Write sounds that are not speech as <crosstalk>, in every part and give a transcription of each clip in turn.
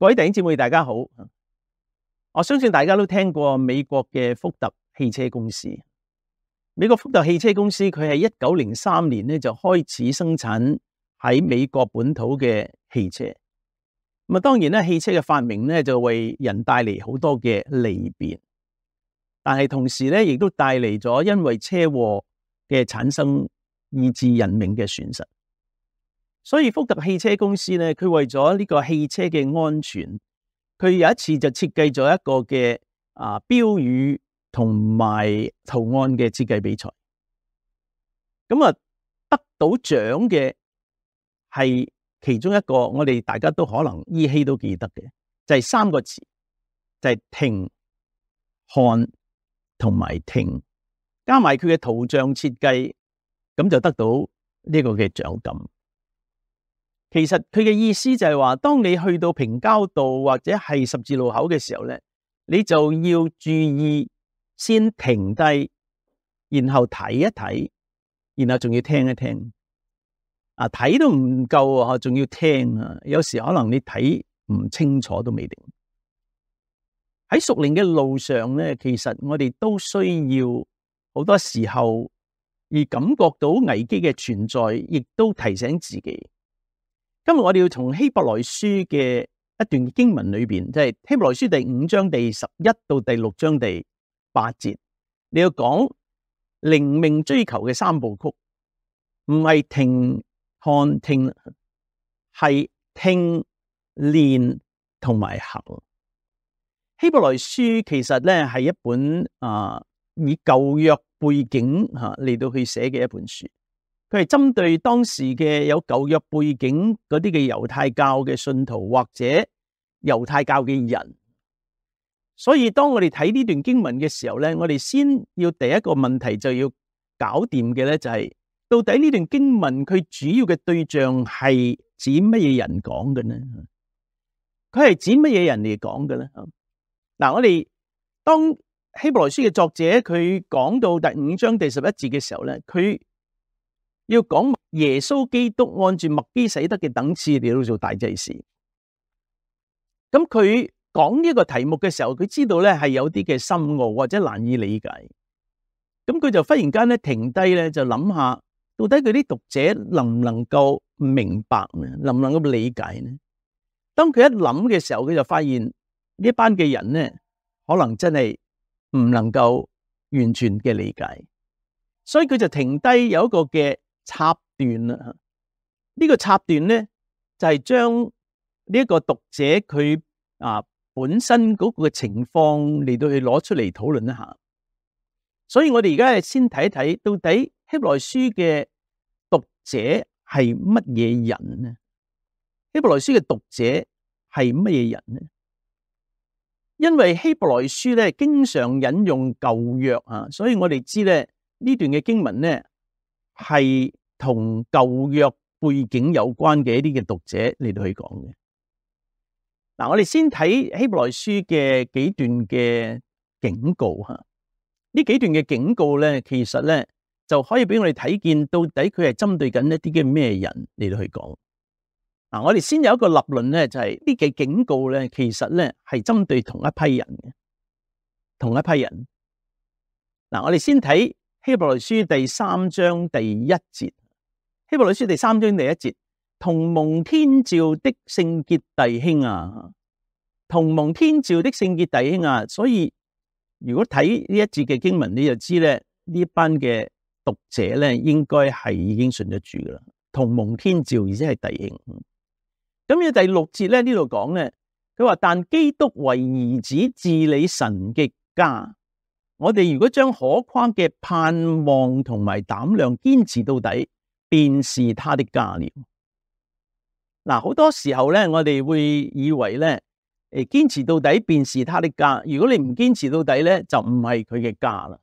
各位弟兄姊妹，大家好。我相信大家都听过美国嘅福特汽车公司。美国福特汽车公司，佢系一九零三年咧就开始生产喺美国本土嘅汽车。咁啊，当然咧，汽车嘅发明咧就为人带嚟好多嘅利便，但系同时咧亦都带嚟咗因为车祸嘅产生以致人命嘅损失。所以福特汽车公司咧，佢为咗呢个汽车嘅安全，佢有一次就设计咗一个嘅啊标语同埋图案嘅设计比赛。咁啊，得到奖嘅系其中一个，我哋大家都可能依稀都记得嘅，就系三个字，就系听、看同埋听，加埋佢嘅图像设计，咁就得到呢个嘅奖金。其实佢嘅意思就系话，当你去到平交道或者系十字路口嘅时候咧，你就要注意，先停低，然后睇一睇，然后仲要听一听。啊，睇都唔够啊，仲要听啊。有时可能你睇唔清楚都未定。喺熟练嘅路上咧，其实我哋都需要好多时候而感觉到危机嘅存在，亦都提醒自己。今日我哋要从希伯来书嘅一段经文里边，即系希伯来书第五章第十一到第六章第八节，你要讲灵命追求嘅三部曲，唔系听看听，系听练同埋行。希伯来书其实咧系一本啊以旧约背景吓嚟到去写嘅一本书。佢系针对当时嘅有旧约背景嗰啲嘅犹太教嘅信徒或者犹太教嘅人，所以当我哋睇呢段经文嘅时候咧，我哋先要第一个问题就要搞掂嘅咧，就系到底呢段经文佢主要嘅对象系指乜嘢人讲嘅呢？佢系指乜嘢人嚟讲嘅咧？嗱，我哋当希伯来书嘅作者佢讲到第五章第十一节嘅时候咧，佢。要讲耶稣基督按住麦基死得嘅等次嚟到做大祭事。咁佢讲呢个题目嘅时候，佢知道咧系有啲嘅深奥或者难以理解，咁佢就忽然间咧停低咧就谂下，到底佢啲读者能唔能够明白咧，能唔能够理解咧？当佢一谂嘅时候，佢就发现呢班嘅人咧可能真系唔能够完全嘅理解，所以佢就停低有一个嘅。插段啦，呢个插段咧就系将呢一个读者佢啊本身嗰个情况嚟到去攞出嚟讨论一下，所以我哋而家先睇睇到底希伯来书嘅读者系乜嘢人呢？希伯来书嘅读者系乜嘢人呢？因为希伯来书咧经常引用旧约啊，所以我哋知咧呢段嘅经文咧。系同旧约背景有关嘅一啲嘅读者嚟到去讲嘅。嗱，我哋先睇希伯来书嘅几段嘅警告吓，呢几段嘅警告咧，其实咧就可以俾我哋睇见到底佢系针对紧一啲嘅咩人嚟到去讲。嗱，我哋先有一个立论咧，就系呢几警告咧，其实咧系针对同一批人嘅，同一批人。嗱，我哋先睇。希伯来书第三章第一节，希伯来书第三章第一节，同蒙天照的圣洁弟兄啊，同蒙天照的圣洁弟兄啊，所以如果睇呢一节嘅经文，你就知咧呢班嘅读者咧，应该系已经信得住噶啦。同蒙天照，而且系弟兄。咁要第六节咧呢度讲咧，佢话但基督为儿子治理神嘅家。我哋如果将可夸嘅盼望同埋胆量坚持到底，便是他的家了。嗱，好多时候咧，我哋会以为咧，诶，坚持到底便是他的家。如果你唔坚持到底咧，就唔系佢嘅家啦。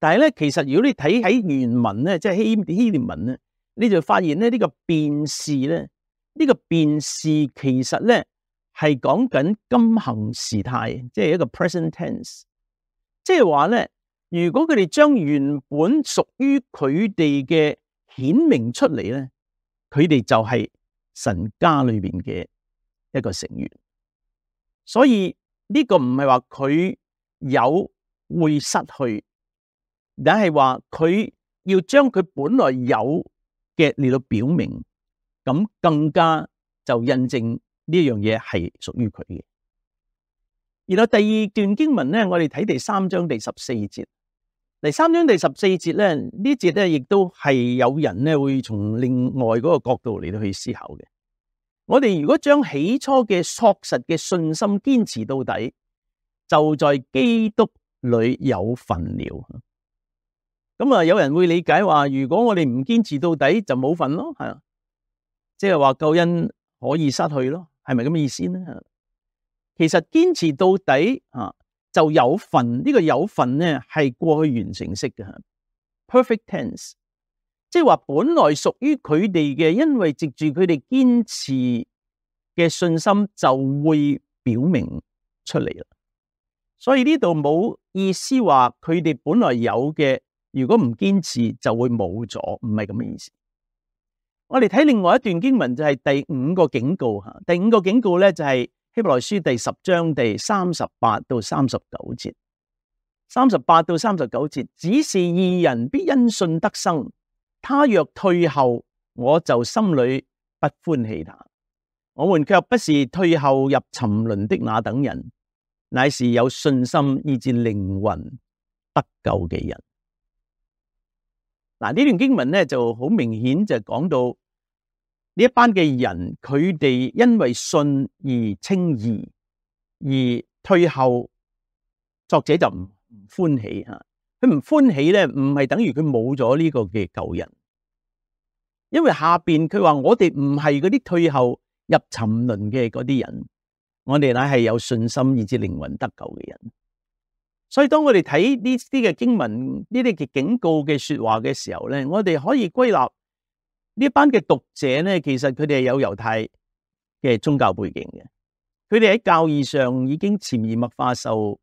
但系咧，其实如果你睇喺原文咧，即系希希列文咧，你就发现咧呢个便是咧呢个便是其实咧系讲紧进行时态，即系一个 present tense。即系话咧，如果佢哋将原本属于佢哋嘅显明出嚟咧，佢哋就系神家里边嘅一个成员。所以呢个唔系话佢有会失去，而系话佢要将佢本来有嘅嚟到表明，咁更加就印证呢一样嘢系属于佢嘅。然后第二段经文咧，我哋睇第三章第十四节。第三章第十四节咧，呢节咧亦都系有人咧会从另外嗰个角度嚟到去思考嘅。我哋如果将起初嘅确实嘅信心坚持到底，就在基督里有份了。咁啊，有人会理解话，如果我哋唔坚持到底，就冇份咯，系啊，即系话救恩可以失去咯，系咪咁嘅意思呢？其实坚持到底啊，就有份呢个有份呢系过去完成式嘅 perfect tense，即系话本来属于佢哋嘅，因为藉住佢哋坚持嘅信心就会表明出嚟啦。所以呢度冇意思话佢哋本来有嘅，如果唔坚持就会冇咗，唔系咁嘅意思。我哋睇另外一段经文就系第五个警告吓，第五个警告咧就系。希伯来书第十章第三十八到三十九节，三十八到三十九节，只是二人必因信得生，他若退后，我就心里不欢喜他。我们却不是退后入沉沦的那等人，乃是有信心以至灵魂得救嘅人。嗱，呢段经文咧就好明显就讲到。呢一班嘅人，佢哋因为信而轻义而退后，作者就唔欢喜吓。佢唔欢喜咧，唔系等于佢冇咗呢个嘅救人，因为下边佢话我哋唔系嗰啲退后入沉沦嘅嗰啲人，我哋乃系有信心以至灵魂得救嘅人。所以当我哋睇呢啲嘅经文，呢啲嘅警告嘅说话嘅时候咧，我哋可以归纳。呢班嘅读者咧，其实佢哋有犹太嘅宗教背景嘅，佢哋喺教义上已经潜移默化受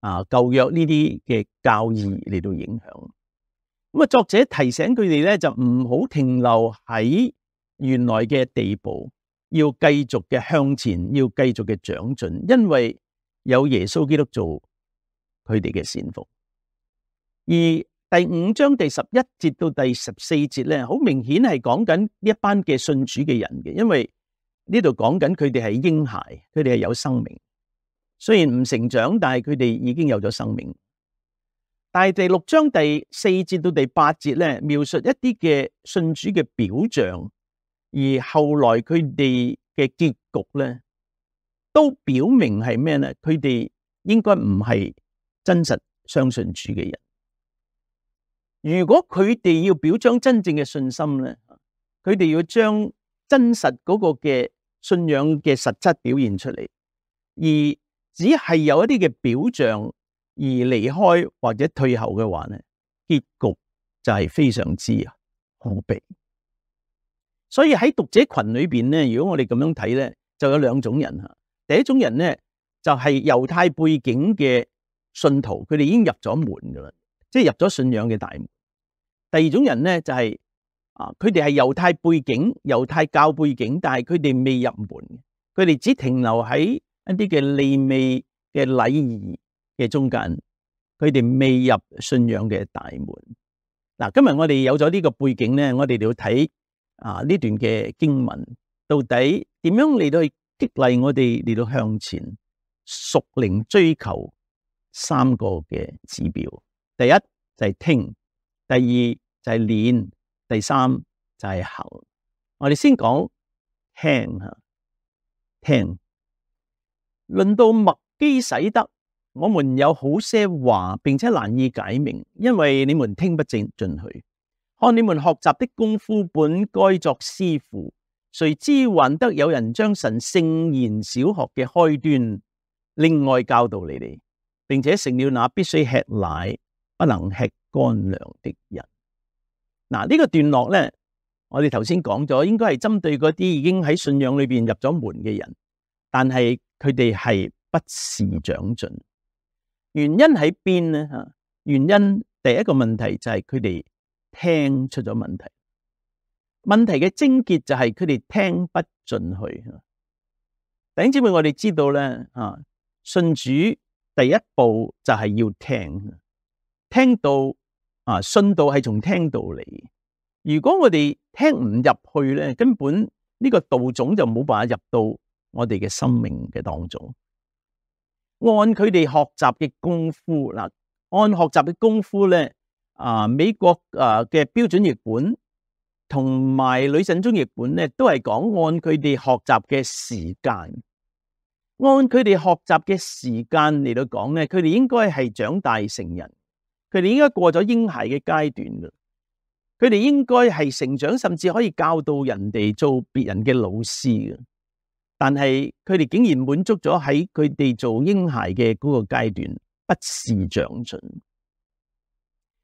啊旧约呢啲嘅教义嚟到影响。咁啊，作者提醒佢哋咧，就唔好停留喺原来嘅地步，要继续嘅向前，要继续嘅长进，因为有耶稣基督做佢哋嘅善福。而第五章第十一节到第十四节咧，好明显系讲紧一班嘅信主嘅人嘅，因为呢度讲紧佢哋系婴孩，佢哋系有生命，虽然唔成长，但系佢哋已经有咗生命。但系第六章第四节到第八节咧，描述一啲嘅信主嘅表象，而后来佢哋嘅结局咧，都表明系咩咧？佢哋应该唔系真实相信主嘅人。如果佢哋要表彰真正嘅信心咧，佢哋要将真实嗰个嘅信仰嘅实质表现出嚟，而只系有一啲嘅表象而离开或者退后嘅话咧，结局就系非常之啊可悲。所以喺读者群里边咧，如果我哋咁样睇咧，就有两种人吓。第一种人咧就系犹太背景嘅信徒，佢哋已经入咗门噶啦，即系入咗信仰嘅大门。第二种人咧就系啊，佢哋系犹太背景、犹太教背景，但系佢哋未入门，佢哋只停留喺一啲嘅利未嘅礼仪嘅中间，佢哋未入信仰嘅大门。嗱，今日我哋有咗呢个背景咧，我哋要睇啊呢段嘅经文到底点样嚟到激励我哋嚟到向前属灵追求三个嘅指标。第一就系听。第二就系练，第三就系行。我哋先讲听吓，听轮到麦基使得，我们有好些话，并且难以解明，因为你们听不进进去。看你们学习的功夫本该作师傅，谁知还得有人将神圣言小学嘅开端另外教导你哋，并且成了那必须吃奶不能吃。干粮的人，嗱呢个段落咧，我哋头先讲咗，应该系针对嗰啲已经喺信仰里边入咗门嘅人，但系佢哋系不事长进，原因喺边咧？吓，原因第一个问题就系佢哋听出咗问题，问题嘅症结就系佢哋听不进去。弟兄姊妹，我哋知道咧，啊，信主第一步就系要听，听到。啊，信道系从听道嚟。如果我哋听唔入去咧，根本呢个道种就冇办法入到我哋嘅生命嘅当中。按佢哋学习嘅功夫嗱，按学习嘅功夫咧，啊，美国啊嘅标准日本同埋女神中日本咧，都系讲按佢哋学习嘅时间，按佢哋学习嘅时间嚟到讲咧，佢哋应该系长大成人。佢哋应该过咗婴孩嘅阶段啦，佢哋应该系成长，甚至可以教导人哋做别人嘅老师嘅。但系佢哋竟然满足咗喺佢哋做婴孩嘅嗰个阶段，不是长进。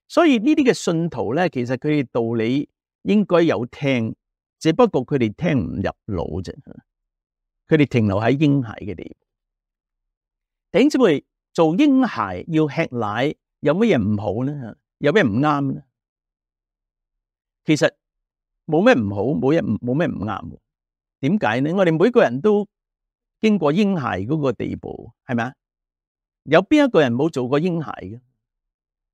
所以呢啲嘅信徒咧，其实佢哋道理应该有听，只不过佢哋听唔入脑啫。佢哋停留喺婴孩嘅地。顶姊妹做婴孩要吃奶。有乜嘢唔好咧？有咩唔啱咧？其实冇咩唔好，冇嘢冇咩唔啱。点解咧？我哋每个人都经过婴孩嗰个地步，系咪啊？有边一个人冇做过婴孩嘅？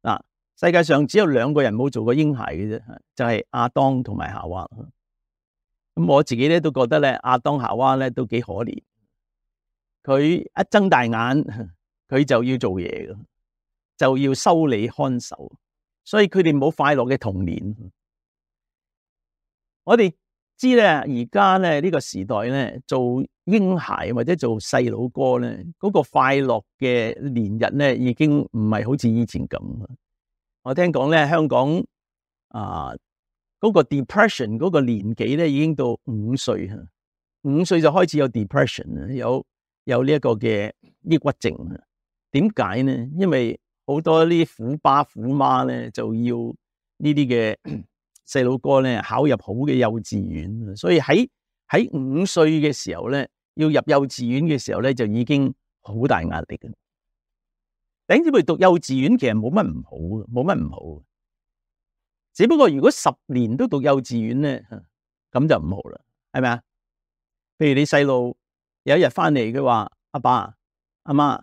嗱，世界上只有两个人冇做过婴孩嘅啫，就系亚当同埋夏娃。咁我自己咧都觉得咧，亚当夏娃咧都几可怜。佢一睁大眼，佢就要做嘢嘅。就要修理看守，所以佢哋冇快乐嘅童年。我哋知咧，而家咧呢个时代咧，做婴孩或者做细佬哥咧，嗰个快乐嘅年日咧，已经唔系好似以前咁。我听讲咧，香港啊，嗰个 depression 嗰个年纪咧，已经到五岁啊，五岁就开始有 depression，有有呢一个嘅抑郁症。点解呢？因为好多啲虎爸虎妈咧，就要呢啲嘅细路哥咧，考入好嘅幼稚园。所以喺喺五岁嘅时候咧，要入幼稚园嘅时候咧，就已经好大压力嘅。顶住譬如读幼稚园，其实冇乜唔好，冇乜唔好。只不过如果十年都读幼稚园咧，咁就唔好啦，系咪啊？譬如你细路有一日翻嚟，佢话阿爸阿妈。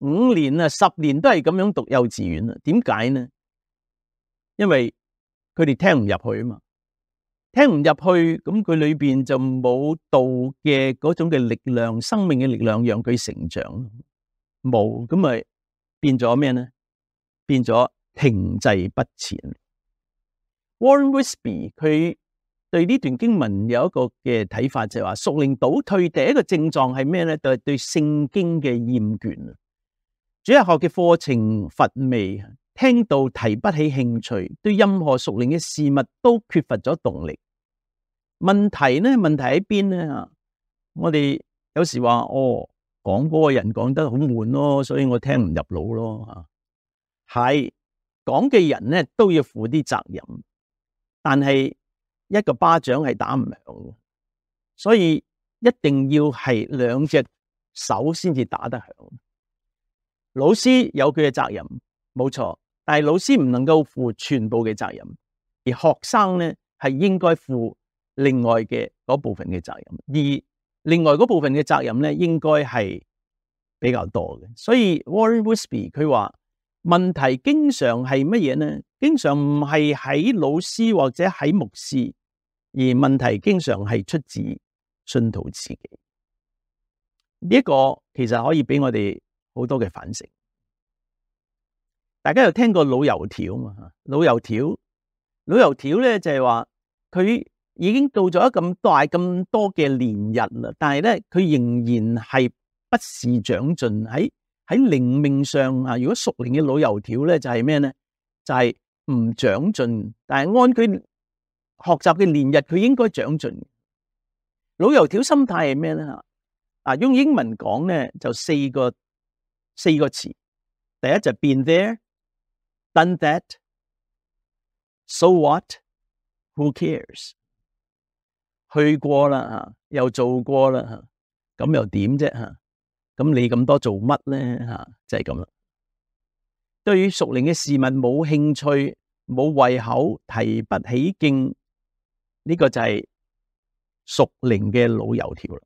五年啊，十年都系咁样读幼稚园啊？点解呢？因为佢哋听唔入去啊嘛，听唔入去，咁佢里边就冇道嘅嗰种嘅力量，生命嘅力量让佢成长。冇咁咪变咗咩呢？变咗停滞不前。Warren Wisby 佢对呢段经文有一个嘅睇法，就系话熟龄倒退第一个症状系咩呢？就系对圣经嘅厌倦。主日学嘅课程乏味，听到提不起兴趣，对任何熟练嘅事物都缺乏咗动力。问题呢？问题喺边呢？我哋有时话哦，讲嗰个人讲得好闷咯，所以我听唔入脑咯。系讲嘅人呢，都要负啲责任，但系一个巴掌系打唔响，所以一定要系两只手先至打得响。老师有佢嘅责任，冇错。但系老师唔能够负全部嘅责任，而学生呢系应该负另外嘅嗰部分嘅责任。而另外嗰部分嘅责任呢应该系比较多嘅。所以 Warren w i s b y 佢话问题经常系乜嘢呢？经常唔系喺老师或者喺牧师，而问题经常系出自信徒自己。呢一个其实可以俾我哋。好多嘅反省，大家有听过老油条嘛？老油条，老油条咧就系话佢已经到咗咁大咁多嘅年日啦，但系咧佢仍然系不是长进喺喺灵命上啊！如果熟练嘅老油条咧就系咩咧？就系唔长进，但系按佢学习嘅年日，佢应该长进。老油条心态系咩咧？啊，用英文讲咧就四个。四个词，第一就 been there, done that, so what, who cares？去过啦，又做过啦，咁又点啫？吓，咁你咁多做乜咧？吓，就系咁啦。对熟龄嘅事物冇兴趣，冇胃口，提不起劲，呢个就系熟龄嘅老油条啦。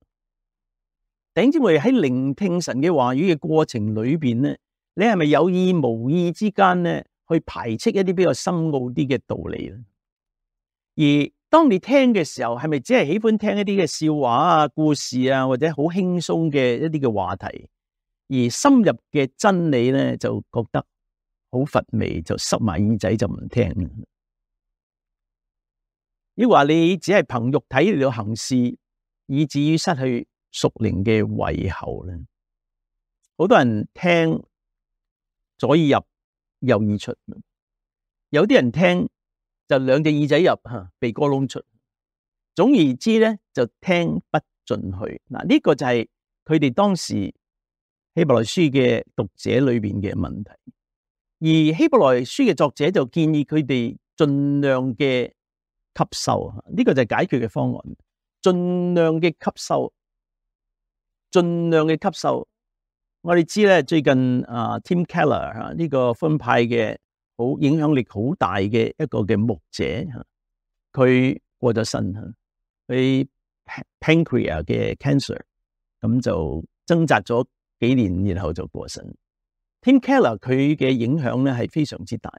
顶姊妹喺聆听神嘅话语嘅过程里边咧，你系咪有意无意之间咧去排斥一啲比较深奥啲嘅道理咧？而当你听嘅时候，系咪只系喜欢听一啲嘅笑话啊、故事啊，或者好轻松嘅一啲嘅话题，而深入嘅真理咧，就觉得好乏味，就塞埋耳仔就唔听啦。亦话你只系凭肉体嚟到行事，以至于失去。熟灵嘅胃口咧，好多人听左耳入右耳出，有啲人听就两只耳仔入吓，鼻哥窿出。总而之咧，就听不进去。嗱，呢个就系佢哋当时希伯来书嘅读者里边嘅问题，而希伯来书嘅作者就建议佢哋尽量嘅吸收，呢个就系解决嘅方案，尽量嘅吸收。尽量嘅吸收，我哋知咧最近啊，Tim Keller 啊呢个分派嘅好影響力好大嘅一個嘅牧者，佢過咗身，佢 pancreas 嘅 cancer，咁就掙扎咗幾年，然後就過身。Tim Keller 佢嘅影響咧係非常之大，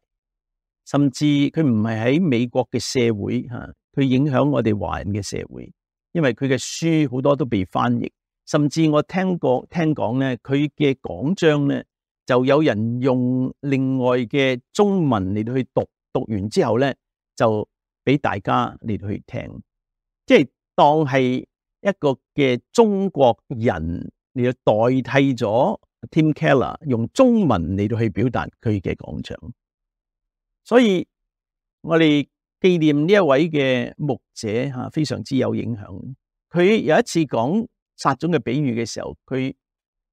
甚至佢唔係喺美國嘅社會吓，佢影響我哋華人嘅社會，因為佢嘅書好多都被翻譯。甚至我听过听讲咧，佢嘅讲章咧，就有人用另外嘅中文嚟到去读，读完之后咧就俾大家嚟到去听，即系当系一个嘅中国人嚟到代替咗 Tim Keller 用中文嚟到去表达佢嘅讲章，所以我哋纪念呢一位嘅牧者吓，非常之有影响。佢有一次讲。撒种嘅比喻嘅时候，佢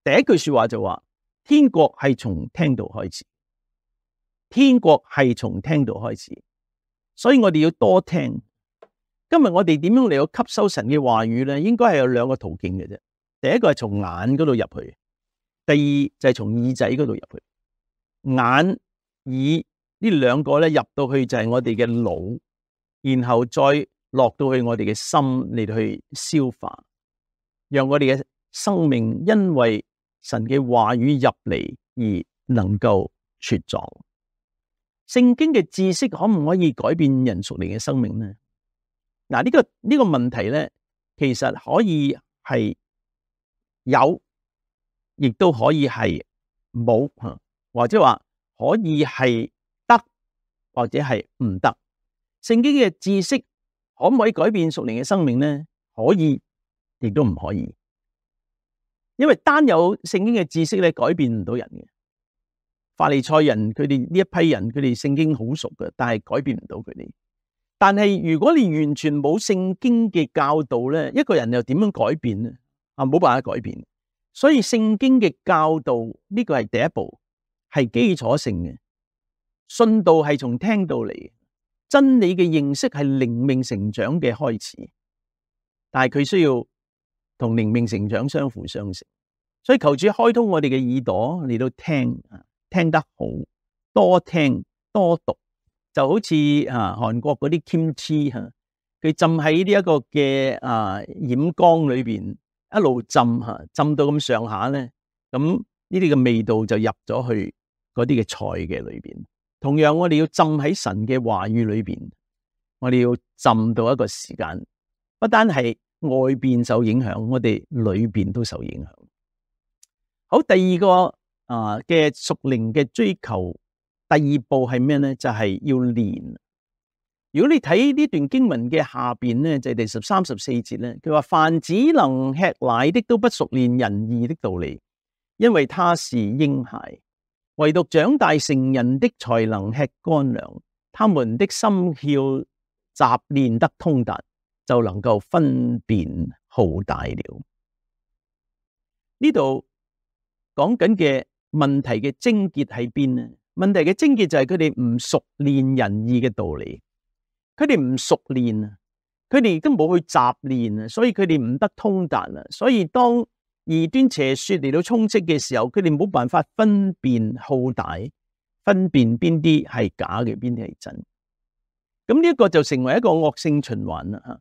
第一句说话就话：天国系从听到开始，天国系从听到开始。所以我哋要多听。今日我哋点样嚟到吸收神嘅话语咧？应该系有两个途径嘅啫。第一个系从眼嗰度入去，第二就系从耳仔嗰度入去。眼、耳呢两个咧入到去就系我哋嘅脑，然后再落到去我哋嘅心嚟去消化。让我哋嘅生命因为神嘅话语入嚟而能够茁壮。圣经嘅知识可唔可以改变人熟年嘅生命呢？嗱，呢个呢个问题咧，其实可以系有，亦都可以系冇，或者话可以系得，或者系唔得。圣经嘅知识可唔可以改变熟年嘅生命呢？可以。亦都唔可以，因为单有圣经嘅知识咧，改变唔到人嘅。法利赛人佢哋呢一批人，佢哋圣经好熟嘅，但系改变唔到佢哋。但系如果你完全冇圣经嘅教导咧，一个人又点样改变咧？啊，冇办法改变。所以圣经嘅教导呢个系第一步，系基础性嘅。信道系从听到嚟，真理嘅认识系灵命成长嘅开始，但系佢需要。同灵命成长相辅相成，所以求主开通我哋嘅耳朵嚟到听啊，听得好，多听多读，就好似啊韩国嗰啲 kimchi 吓，佢浸喺呢一个嘅啊染缸里边，一路浸吓，浸到咁上下咧，咁呢啲嘅味道就入咗去嗰啲嘅菜嘅里边。同样我哋要浸喺神嘅话语里边，我哋要浸到一个时间，不单系。外边受影响，我哋里边都受影响。好，第二个啊嘅熟灵嘅追求，第二步系咩咧？就系要练。如果你睇呢段经文嘅下边咧，就系第十三十四节咧，佢话凡只能吃奶的，都不熟练仁义的道理，因为他是婴孩；唯独长大成人的，才能吃干粮。他们的心窍习练得通达。就能够分辨好大了。呢度讲紧嘅问题嘅精结喺边呢？问题嘅精结就系佢哋唔熟练仁义嘅道理，佢哋唔熟练啊，佢哋都冇去杂练啊，所以佢哋唔得通达啊。所以当二端邪说嚟到充斥嘅时候，佢哋冇办法分辨好大，分辨边啲系假嘅，边啲系真。咁呢一个就成为一个恶性循环啦。吓。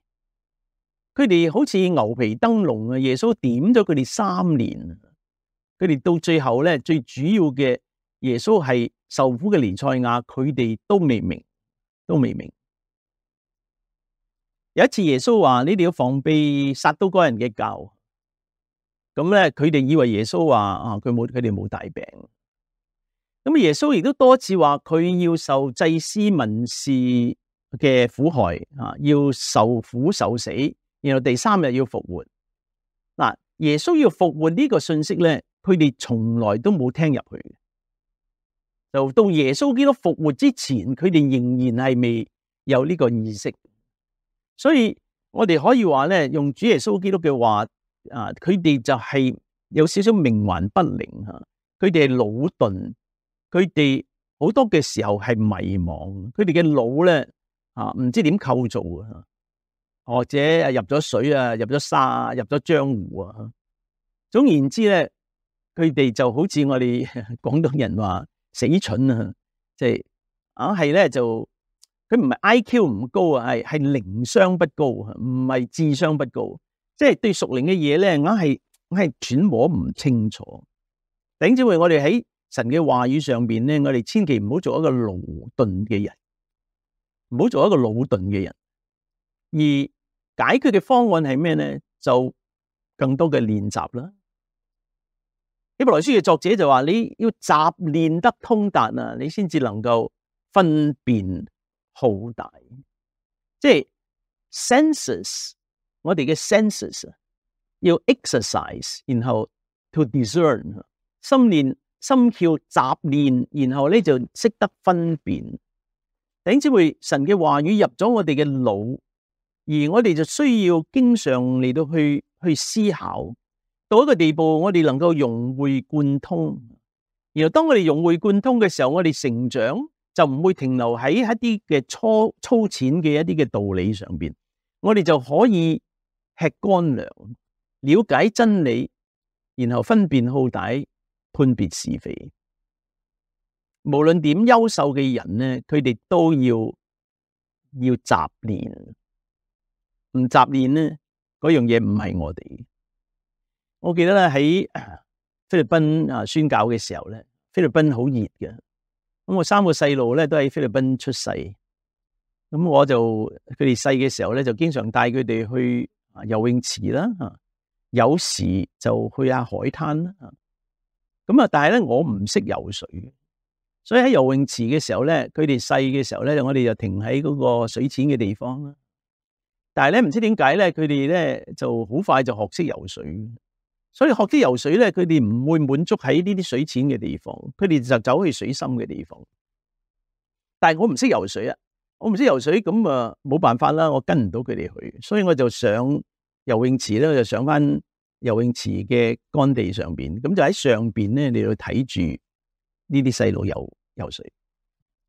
佢哋好似牛皮灯笼啊！耶稣点咗佢哋三年，佢哋到最后咧，最主要嘅耶稣系受苦嘅连赛亚，佢哋都未明，都未明。有一次耶稣话：，你哋要防备杀到个人嘅教。咁咧，佢哋以为耶稣话啊，佢冇佢哋冇大病。咁耶稣亦都多次话佢要受祭司文士嘅苦害啊，要受苦受死。然后第三日要复活，嗱，耶稣要复活呢个信息咧，佢哋从来都冇听入去嘅。就到耶稣基督复活之前，佢哋仍然系未有呢个意识。所以我哋可以话咧，用主耶稣基督嘅话啊，佢哋就系有少少冥顽不灵吓，佢哋系脑钝，佢哋好多嘅时候系迷茫，佢哋嘅脑咧啊唔知点构造啊。或者啊入咗水啊入咗沙入咗江湖啊，总言之咧，佢哋就好似我哋广 <laughs> 东人话死蠢啊，即系啊系咧就佢唔系 I Q 唔高啊，系系灵商不高，唔系智商不高，即系对熟龄嘅嘢咧硬系硬系揣摩唔清楚。顶之会我哋喺神嘅话语上边咧，我哋千祈唔好做一个劳顿嘅人，唔好做一个脑顿嘅人。而解决嘅方案系咩呢？就更多嘅练习啦。《希伯来书》嘅作者就话：你要习练得通达啊，你先至能够分辨好大。即系 senses，我哋嘅 senses 要 exercise，然后 to discern。心念心窍习练，然后咧就识得分辨。顶之会神嘅话语入咗我哋嘅脑。而我哋就需要经常嚟到去去思考，到一个地步，我哋能够融会贯通。然后当我哋融会贯通嘅时候，我哋成长就唔会停留喺一啲嘅粗粗浅嘅一啲嘅道理上边。我哋就可以吃干粮，了解真理，然后分辨好歹，判别是非。无论点优秀嘅人咧，佢哋都要要杂念。唔杂练咧，嗰样嘢唔系我哋。我记得咧喺 <clears throat> 菲律宾啊宣教嘅时候咧，菲律宾好热嘅。咁我三个细路咧都喺菲律宾出世，咁我就佢哋细嘅时候咧就经常带佢哋去啊游泳池啦，吓有时就去下海滩啦。咁啊，但系咧我唔识游水，所以喺游泳池嘅时候咧，佢哋细嘅时候咧，我哋就停喺嗰个水浅嘅地方啦。但系咧，唔知点解咧，佢哋咧就好快就学识游水，所以学啲游水咧，佢哋唔会满足喺呢啲水浅嘅地方，佢哋就走去水深嘅地方。但系我唔识游水啊，我唔识游水咁啊，冇办法啦，我跟唔到佢哋去，所以我就上游泳池咧，我就上翻游泳池嘅干地上边，咁就喺上边咧，你要睇住呢啲细路游游水。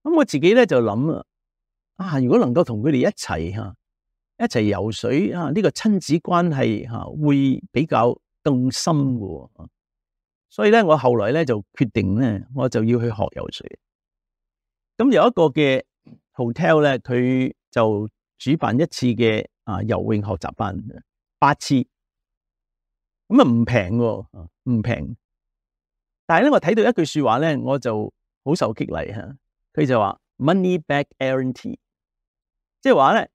咁我自己咧就谂啊，啊如果能够同佢哋一齐吓。一齐游水啊！呢个亲子关系吓会比较更深嘅，所以咧我后来咧就决定咧我就要去学游水。咁有一个嘅 hotel 咧，佢就主办一次嘅啊游泳学习班，八次，咁啊唔平喎，唔平。但系咧我睇到一句说话咧，我就好受激励吓。佢就话 money back guarantee，即系话咧。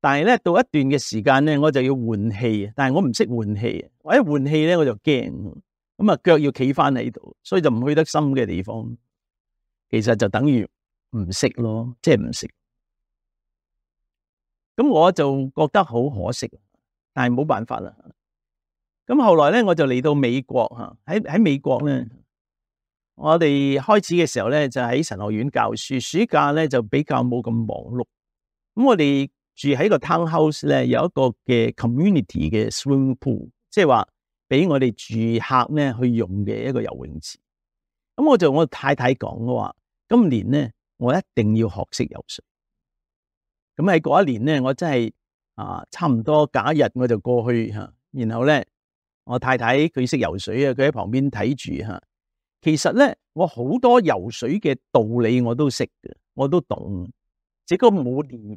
但系咧，到一段嘅时间咧，我就要换气，但系我唔识换气，我一换气咧我就惊，咁啊脚要企翻喺度，所以就唔去得深嘅地方。其实就等于唔识咯，即系唔识。咁我就觉得好可惜，但系冇办法啦。咁后来咧，我就嚟到美国吓，喺喺美国咧，我哋开始嘅时候咧就喺神学院教书，暑假咧就比较冇咁忙碌。咁我哋。住喺個 townhouse 咧，有一個嘅 community 嘅 swimming pool，即系話俾我哋住客咧去用嘅一個游泳池。咁我就我太太講嘅話，今年咧我一定要學識游水。咁喺嗰一年咧，我真係啊差唔多假日我就過去吓，然後咧，我太太佢識游水啊，佢喺旁邊睇住吓。其實咧，我好多游水嘅道理我都識嘅，我都懂，只不冇練。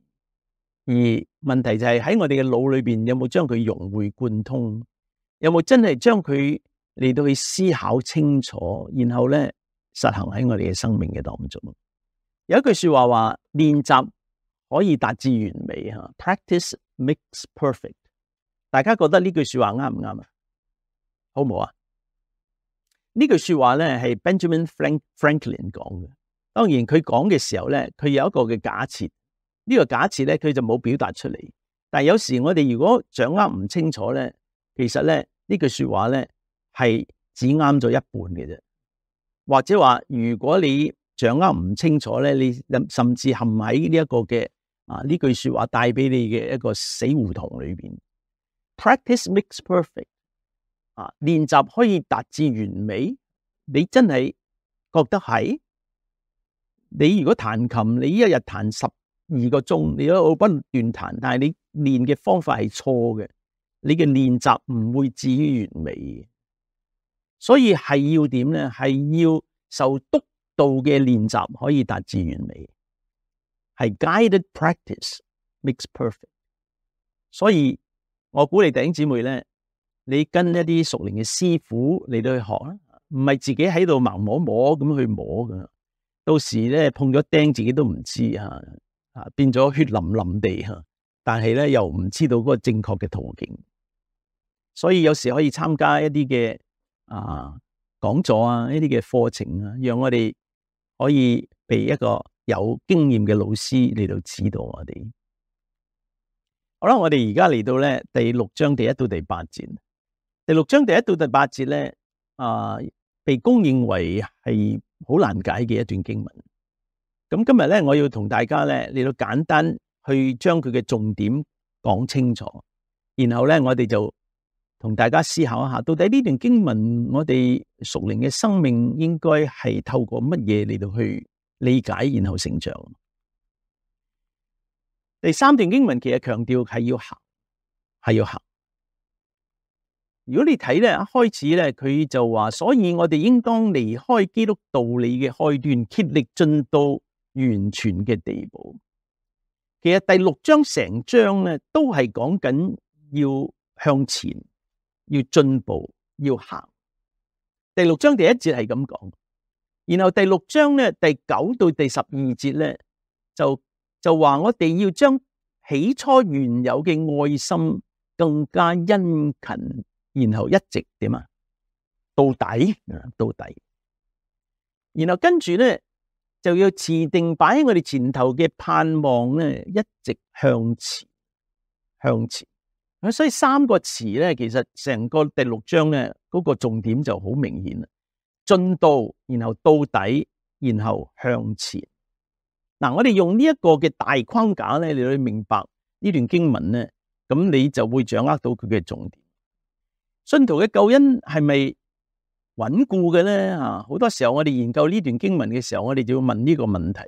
而问题就系喺我哋嘅脑里边有冇将佢融会贯通，有冇真系将佢嚟到去思考清楚，然后咧实行喺我哋嘅生命嘅当中。有一句说话话练习可以达至完美吓，practice makes perfect。大家觉得呢句说话啱唔啱啊？好唔好啊？呢句说话咧系 Benjamin Franklin 讲嘅。当然佢讲嘅时候咧，佢有一个嘅假设。呢个假设咧，佢就冇表达出嚟。但系有时我哋如果掌握唔清楚咧，其实咧呢句说话咧系只啱咗一半嘅啫。或者话如果你掌握唔清楚咧，你甚至陷喺呢一个嘅啊呢句说话带俾你嘅一个死胡同里边。Practice makes perfect。啊，练习可以达至完美。你真系觉得系？你如果弹琴，你一日弹十。二个钟，你都度不断弹，但系你练嘅方法系错嘅，你嘅练习唔会至于完美，所以系要点咧，系要受督导嘅练习可以达至完美，系 guided practice makes perfect。所以我鼓励弟兄姊妹咧，你跟一啲熟练嘅师傅，你都去学啦，唔系自己喺度摸摸摸咁去摸噶，到时咧碰咗钉，自己都唔知啊。啊，变咗血淋淋地吓，但系咧又唔知道嗰个正确嘅途径，所以有时可以参加一啲嘅啊讲座啊一啲嘅课程啊，让我哋可以被一个有经验嘅老师嚟到指导我哋。好啦，我哋而家嚟到咧第六章第一到第八节，第六章第一到第八节咧啊，被公认为系好难解嘅一段经文。咁今日咧，我要同大家咧嚟到简单去将佢嘅重点讲清楚，然后咧我哋就同大家思考一下，到底呢段经文我哋熟龄嘅生命应该系透过乜嘢嚟到去理解，然后成长。第三段经文其实强调系要行，系要行。如果你睇咧，一开始咧佢就话，所以我哋应当离开基督道理嘅开端，竭力进到。完全嘅地步，其实第六章成章咧都系讲紧要向前、要进步、要行。第六章第一节系咁讲，然后第六章咧第九到第十二节咧就就话我哋要将起初原有嘅爱心更加殷勤，然后一直点啊到底啊到底，然后跟住咧。就要持定摆喺我哋前头嘅盼望咧，一直向前向前。所以三个词咧，其实成个第六章咧，嗰个重点就好明显啦。进度，然后到底，然后向前。嗱，我哋用呢一个嘅大框架咧，你去明白呢段经文咧，咁你就会掌握到佢嘅重点。信徒嘅救恩系咪？稳固嘅咧，吓，好多时候我哋研究呢段经文嘅时候，我哋就要问呢个问题。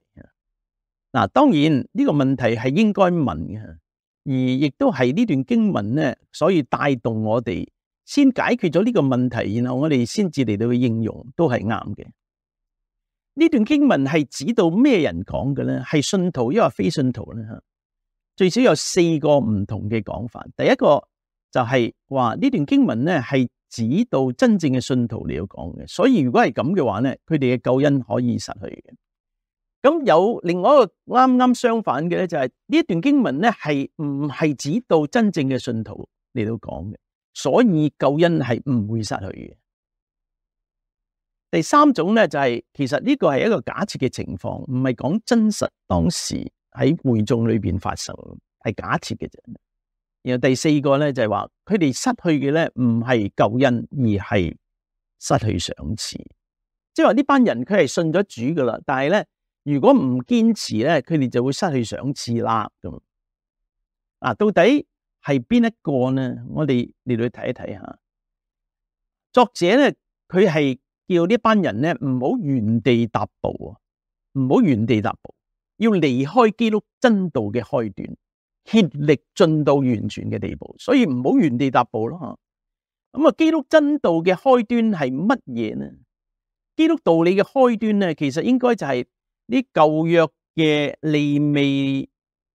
嗱，当然呢个问题系应该问嘅，而亦都系呢段经文咧，所以带动我哋先解决咗呢个问题，然后我哋先至嚟到应用，都系啱嘅。呢段经文系指到咩人讲嘅咧？系信徒，因或非信徒咧？吓，最少有四个唔同嘅讲法。第一个就系话呢段经文咧系。指到真正嘅信徒嚟到讲嘅，所以如果系咁嘅话咧，佢哋嘅救恩可以失去嘅。咁有另外一个啱啱相反嘅咧，就系呢一段经文咧系唔系指到真正嘅信徒嚟到讲嘅，所以救恩系唔会失去嘅。第三种咧就系其实呢个系一个假设嘅情况，唔系讲真实当时喺会众里边发生，系假设嘅啫。然后第四个咧就系话，佢哋失去嘅咧唔系救恩，而系失去赏赐。即系话呢班人佢系信咗主噶啦，但系咧如果唔坚持咧，佢哋就会失去赏赐啦。咁啊，到底系边一个呢？我哋嚟到睇一睇下，作者咧佢系叫呢班人咧唔好原地踏步啊，唔好原地踏步，要离开基督真道嘅开端。竭力进到完全嘅地步，所以唔好原地踏步咯。咁啊，基督真道嘅开端系乜嘢呢？基督道理嘅开端呢？其实应该就系啲旧约嘅利未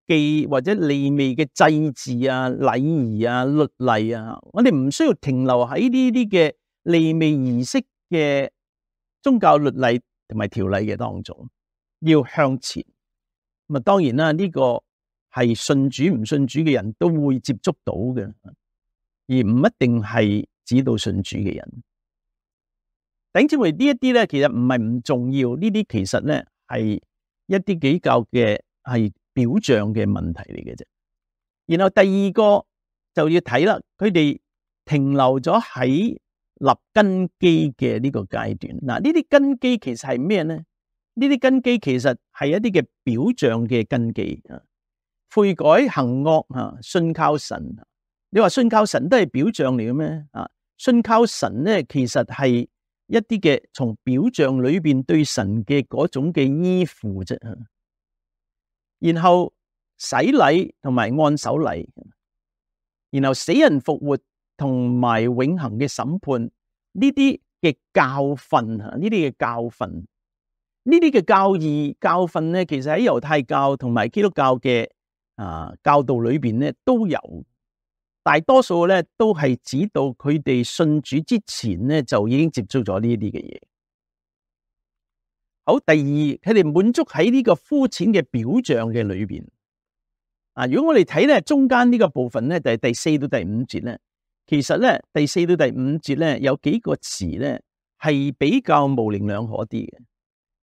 记或者利未嘅祭祀啊、礼仪啊、律例啊。我哋唔需要停留喺呢啲嘅利未仪式嘅宗教律例同埋条例嘅当中，要向前。咁啊，当然啦，呢个。系信主唔信主嘅人都会接触到嘅，而唔一定系指导信主嘅人。顶之为呢一啲咧，其实唔系唔重要。呢啲其实咧系一啲比较嘅系表象嘅问题嚟嘅啫。然后第二个就要睇啦，佢哋停留咗喺立根基嘅呢个阶段。嗱，呢啲根基其实系咩咧？呢啲根基其实系一啲嘅表象嘅根基啊。悔改行恶啊，信靠神。你话信靠神都系表象嚟嘅咩？啊，信靠神咧，其实系一啲嘅从表象里边对神嘅嗰种嘅依附啫。然后洗礼同埋按手礼，然后死人复活同埋永恒嘅审判呢啲嘅教训吓，呢啲嘅教训，呢啲嘅教义教训呢，其实喺犹太教同埋基督教嘅。啊，教导里边咧，都有，大多数咧，都系指导佢哋信主之前咧，就已经接触咗呢啲嘅嘢。好，第二，佢哋满足喺呢个肤浅嘅表象嘅里边。啊，如果我哋睇咧中间呢个部分咧，就系第四到第五节咧，其实咧第四到第五节咧有几个词咧系比较模棱两可啲嘅。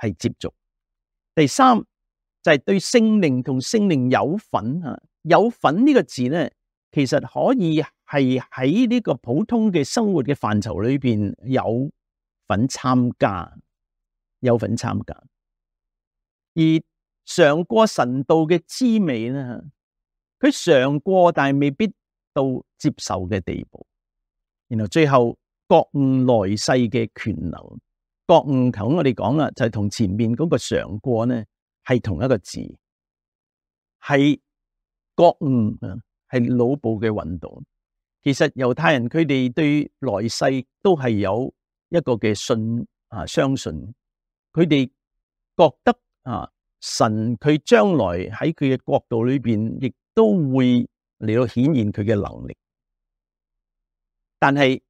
系接触第三就系对圣灵同圣灵有份啊，有份呢个字咧，其实可以系喺呢个普通嘅生活嘅范畴里边有份参加，有份参加，而尝过神道嘅滋味咧，佢尝过但系未必到接受嘅地步，然后最后觉悟来世嘅权能。觉悟，头我哋讲啦，就系同前面嗰个常过呢，系同一个字，系觉悟啊，系脑部嘅运动。其实犹太人佢哋对来世都系有一个嘅信啊，相信佢哋觉得啊，神佢将来喺佢嘅国度里边，亦都会嚟到显现佢嘅能力。但系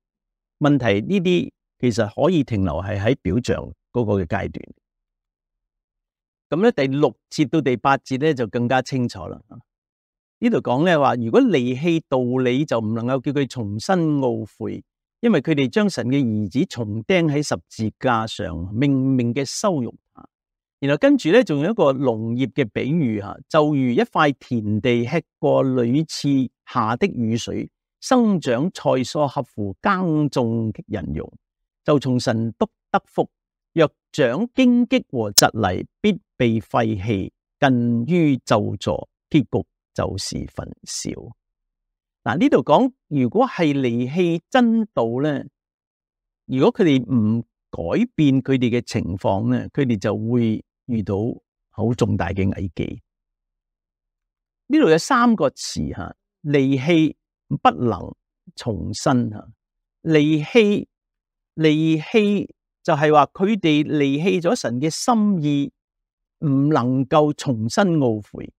问题呢啲。其实可以停留系喺表象嗰个嘅阶段。咁咧第六节到第八节咧就更加清楚啦。呢度讲咧话，如果离弃道理，就唔能够叫佢重新懊悔，因为佢哋将神嘅儿子重钉喺十字架上，命明嘅羞辱。然后跟住咧仲有一个农业嘅比喻吓，就如一块田地吃过屡次下的雨水，生长菜蔬合乎耕种人用。就从神督得福，若长荆棘和疾藜，必被废弃，近于就助，结局就是焚烧。嗱，呢度讲，如果系离弃真道咧，如果佢哋唔改变佢哋嘅情况咧，佢哋就会遇到好重大嘅危机。呢度有三个词吓，离弃不能重生吓，离弃。离弃就系话佢哋离弃咗神嘅心意，唔能够重新懊悔。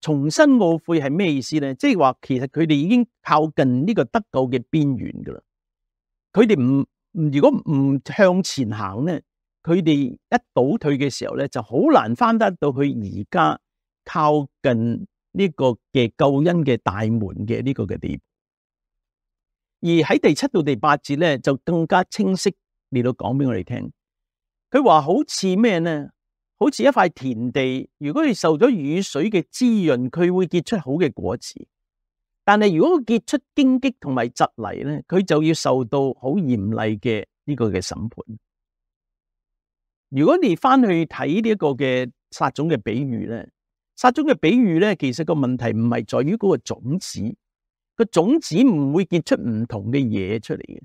重新懊悔系咩意思咧？即系话其实佢哋已经靠近呢个得救嘅边缘噶啦。佢哋唔如果唔向前行呢，佢哋一倒退嘅时候呢，就好难翻得到佢而家靠近呢个嘅救恩嘅大门嘅呢个嘅步。而喺第七到第八节咧，就更加清晰嚟到讲俾我哋听。佢话好似咩呢？好似一块田地，如果佢受咗雨水嘅滋润，佢会结出好嘅果子。但系如果结出荆棘同埋杂泥咧，佢就要受到好严厉嘅呢个嘅审判。如果你翻去睇呢一个嘅撒种嘅比喻咧，撒种嘅比喻咧，其实个问题唔系在于嗰个种子。个种子唔会结出唔同嘅嘢出嚟嘅，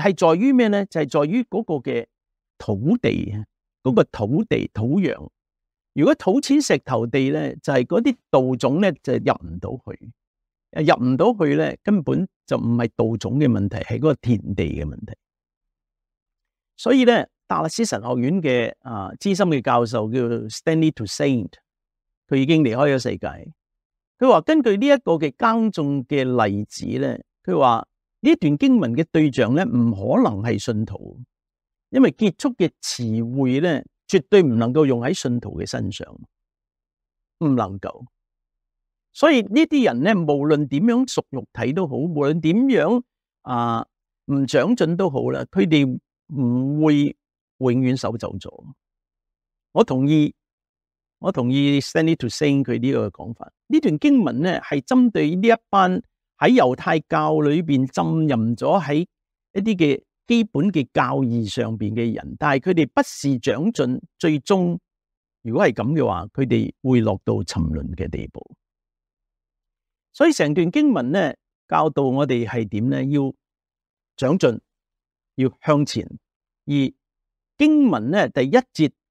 而系在于咩咧？就系在于嗰个嘅土地啊，嗰个土地土壤。如果土似石头地咧，就系嗰啲稻种咧就入唔到去，诶入唔到去咧，根本就唔系稻种嘅问题，系嗰个田地嘅问题。所以咧，达拉斯神学院嘅啊资深嘅教授叫 Stanley To Saint，佢已经离开咗世界。佢话根据呢一个嘅耕种嘅例子咧，佢话呢段经文嘅对象咧唔可能系信徒，因为结束嘅词汇咧绝对唔能够用喺信徒嘅身上，唔能够。所以呢啲人咧无论点样熟肉体都好，无论点样啊唔长进都好啦，佢哋唔会永远手就咒。我同意。我同意 stand to s i n g 佢呢个讲法。呢段经文呢系针对呢一班喺犹太教里边浸任咗喺一啲嘅基本嘅教义上边嘅人，但系佢哋不是长进，最终如果系咁嘅话，佢哋会落到沉沦嘅地步。所以成段经文呢教导我哋系点呢？要长进，要向前。而经文呢第一节。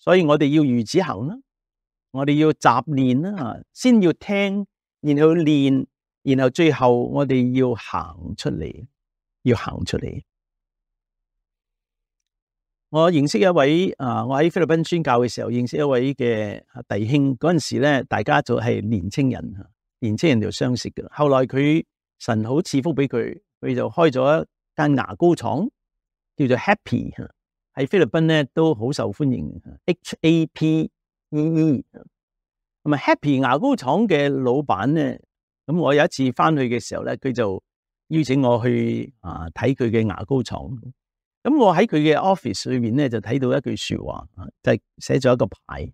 所以我哋要如此行啦，我哋要习练啦，先要听，然后练，然后最后我哋要行出嚟，要行出嚟。我认识一位啊，我喺菲律宾宣教嘅时候认识一位嘅弟兄，嗰阵时咧大家就系年青人吓，年青人就相识噶。后来佢神好赐福俾佢，佢就开咗一间牙膏厂，叫做 Happy 吓。喺菲律宾咧都好受欢迎，H A P E E，咁啊 Happy 牙膏厂嘅老板咧，咁我有一次翻去嘅时候咧，佢就邀请我去啊睇佢嘅牙膏厂。咁我喺佢嘅 office 里面咧，就睇到一句说话，就写咗一个牌。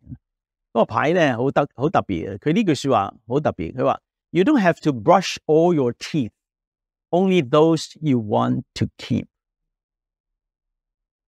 嗰个牌咧好特好特别嘅，佢呢句说话好特别。佢话：You don't have to brush all your teeth, only those you want to keep。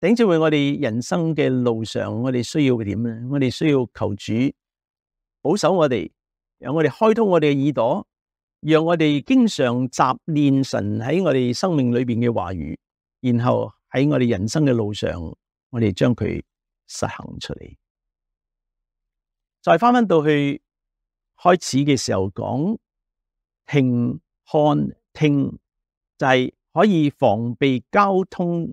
顶住为我哋人生嘅路上，我哋需要点咧？我哋需要求主保守我哋，让我哋开通我哋嘅耳朵，让我哋经常杂念神喺我哋生命里边嘅话语，然后喺我哋人生嘅路上，我哋将佢实行出嚟。再翻翻到去开始嘅时候讲，听看听制可以防备交通。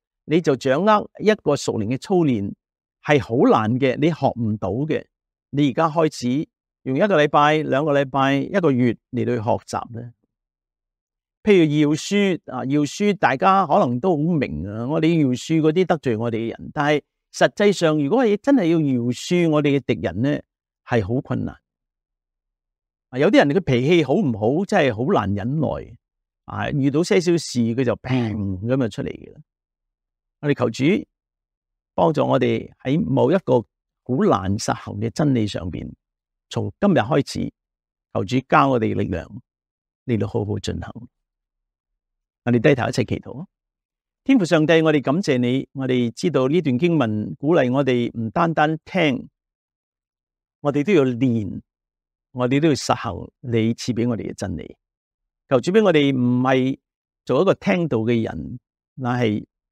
你就掌握一个熟练嘅操练系好难嘅，你学唔到嘅。你而家开始用一个礼拜、两个礼拜、一个月嚟去学习咧。譬如饶恕啊，饶恕大家可能都好明啊。我哋饶恕嗰啲得罪我哋嘅人，但系实际上如果真系要饶恕我哋嘅敌人咧，系好困难。有啲人佢脾气好唔好，真系好难忍耐。啊，遇到些少事佢就砰咁就出嚟嘅。我哋求主帮助我哋喺某一个好难实行嘅真理上边，从今日开始，求主教我哋力量，嚟到好好进行。我哋低头一齐祈祷。天父上帝，我哋感谢你，我哋知道呢段经文鼓励我哋，唔单单听，我哋都要练，我哋都要实行你赐俾我哋嘅真理。求主俾我哋唔系做一个听到嘅人，但系。